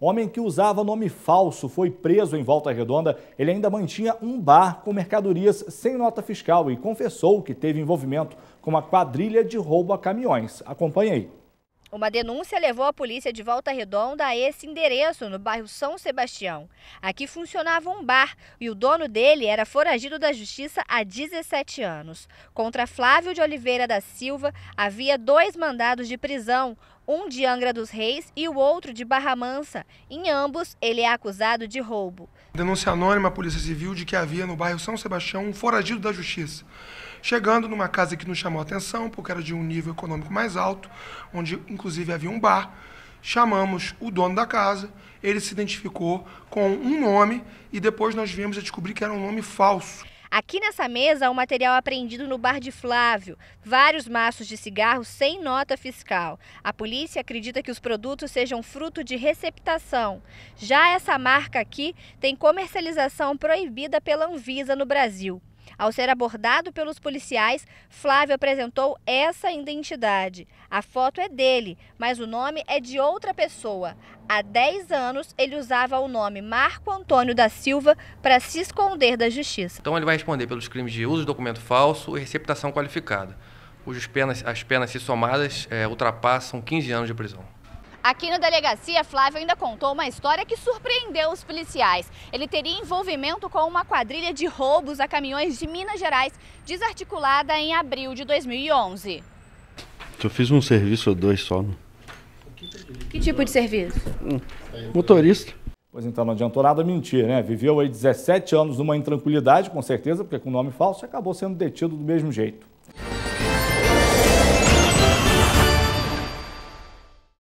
Homem que usava nome falso foi preso em Volta Redonda. Ele ainda mantinha um bar com mercadorias sem nota fiscal e confessou que teve envolvimento com uma quadrilha de roubo a caminhões. Acompanhe aí. Uma denúncia levou a polícia de Volta Redonda a esse endereço, no bairro São Sebastião. Aqui funcionava um bar e o dono dele era foragido da justiça há 17 anos. Contra Flávio de Oliveira da Silva, havia dois mandados de prisão, um de Angra dos Reis e o outro de Barra Mansa. Em ambos, ele é acusado de roubo. Denúncia anônima à Polícia Civil de que havia no bairro São Sebastião um foragido da justiça. Chegando numa casa que nos chamou a atenção, porque era de um nível econômico mais alto, onde inclusive havia um bar, chamamos o dono da casa, ele se identificou com um nome e depois nós viemos a descobrir que era um nome falso. Aqui nessa mesa há um material apreendido no bar de Flávio: vários maços de cigarro sem nota fiscal. A polícia acredita que os produtos sejam fruto de receptação. Já essa marca aqui tem comercialização proibida pela Anvisa no Brasil. Ao ser abordado pelos policiais, Flávio apresentou essa identidade. A foto é dele, mas o nome é de outra pessoa. Há 10 anos, ele usava o nome Marco Antônio da Silva para se esconder da justiça. Então, ele vai responder pelos crimes de uso de documento falso e receptação qualificada, cujas penas, as penas se somadas é, ultrapassam 15 anos de prisão. Aqui na delegacia, Flávio ainda contou uma história que surpreendeu os policiais. Ele teria envolvimento com uma quadrilha de roubos a caminhões de Minas Gerais, desarticulada em abril de 2011. Eu fiz um serviço ou dois só. Né? Que tipo de serviço? Hum, motorista. Pois então, não adiantou nada mentir, né? Viveu aí 17 anos numa intranquilidade, com certeza, porque com nome falso acabou sendo detido do mesmo jeito.